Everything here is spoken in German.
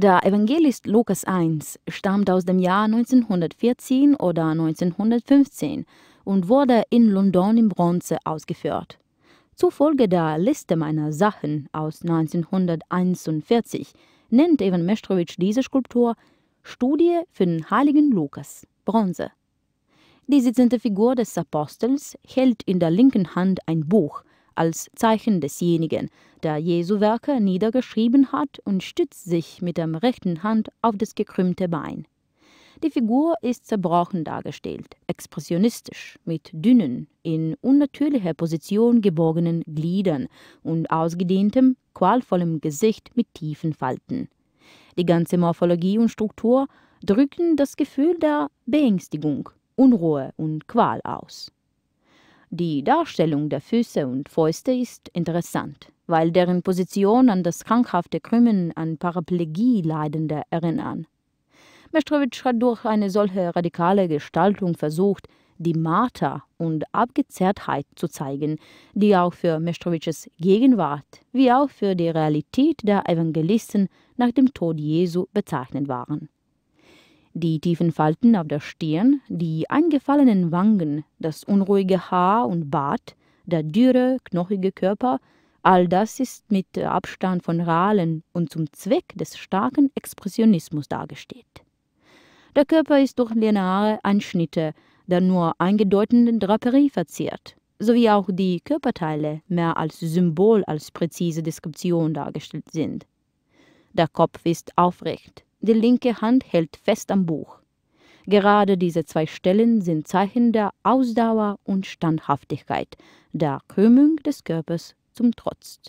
Der Evangelist Lukas I stammt aus dem Jahr 1914 oder 1915 und wurde in London in Bronze ausgeführt. Zufolge der Liste meiner Sachen aus 1941 nennt Ivan Mestrowitsch diese Skulptur Studie für den heiligen Lukas, Bronze. Die sitzende Figur des Apostels hält in der linken Hand ein Buch, als Zeichen desjenigen, der Jesu Werke niedergeschrieben hat und stützt sich mit der rechten Hand auf das gekrümmte Bein. Die Figur ist zerbrochen dargestellt, expressionistisch, mit dünnen, in unnatürlicher Position gebogenen Gliedern und ausgedehntem, qualvollem Gesicht mit tiefen Falten. Die ganze Morphologie und Struktur drücken das Gefühl der Beängstigung, Unruhe und Qual aus. Die Darstellung der Füße und Fäuste ist interessant, weil deren Position an das krankhafte Krümmen an Paraplegie Leidender erinnern. Mestrowitsch hat durch eine solche radikale Gestaltung versucht, die Marter und Abgezerrtheit zu zeigen, die auch für Mestrowitsches Gegenwart wie auch für die Realität der Evangelisten nach dem Tod Jesu bezeichnet waren. Die tiefen Falten auf der Stirn, die eingefallenen Wangen, das unruhige Haar und Bart, der dürre, knochige Körper, all das ist mit Abstand von Rahlen und zum Zweck des starken Expressionismus dargestellt. Der Körper ist durch lineare Einschnitte der nur eingedeutenden Draperie verziert, sowie auch die Körperteile mehr als Symbol als präzise Deskription dargestellt sind. Der Kopf ist aufrecht, die linke Hand hält fest am Buch. Gerade diese zwei Stellen sind Zeichen der Ausdauer und Standhaftigkeit, der Krümmung des Körpers zum Trotz.